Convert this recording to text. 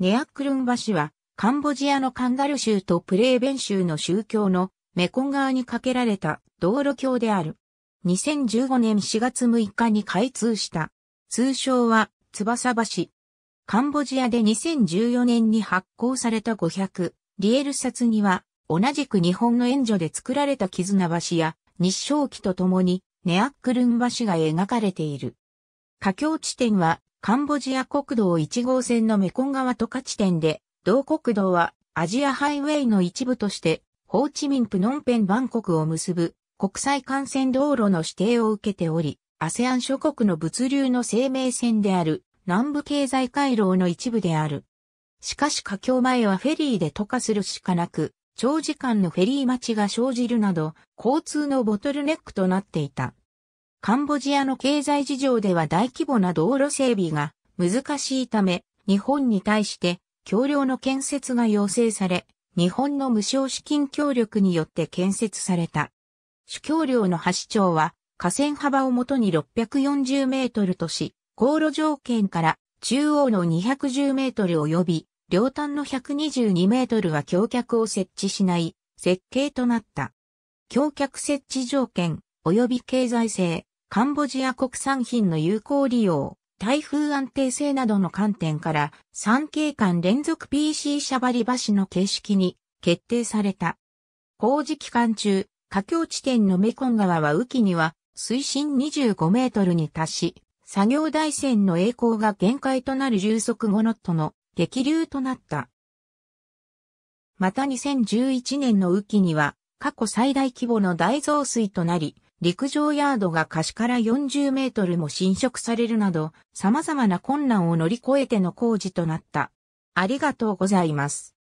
ネアックルン橋は、カンボジアのカンガル州とプレーベン州の宗教のメコン川に架けられた道路橋である。2015年4月6日に開通した。通称は、翼橋。カンボジアで2014年に発行された500、リエル札には、同じく日本の援助で作られた絆橋や、日照記とともに、ネアックルン橋が描かれている。架橋地点は、カンボジア国道1号線のメコン川渡河地点で、同国道はアジアハイウェイの一部として、ホーチミンプノンペンバンコクを結ぶ国際幹線道路の指定を受けており、ASEAN 諸国の物流の生命線である南部経済回廊の一部である。しかし佳境前はフェリーで渡過するしかなく、長時間のフェリー待ちが生じるなど、交通のボトルネックとなっていた。カンボジアの経済事情では大規模な道路整備が難しいため、日本に対して橋梁の建設が要請され、日本の無償資金協力によって建設された。主橋梁の橋長は河川幅をもとに640メートルとし、航路条件から中央の210メートル及び両端の122メートルは橋脚を設置しない設計となった。橋脚設置条件及び経済性、カンボジア国産品の有効利用、台風安定性などの観点から、3景間連続 PC シャバリ橋の形式に決定された。工事期間中、架境地点のメコン川は雨季には水深25メートルに達し、作業台船の栄光が限界となる重速5ノットの激流となった。また2011年の雨季には過去最大規模の大増水となり、陸上ヤードが貸しから40メートルも侵食されるなど、様々な困難を乗り越えての工事となった。ありがとうございます。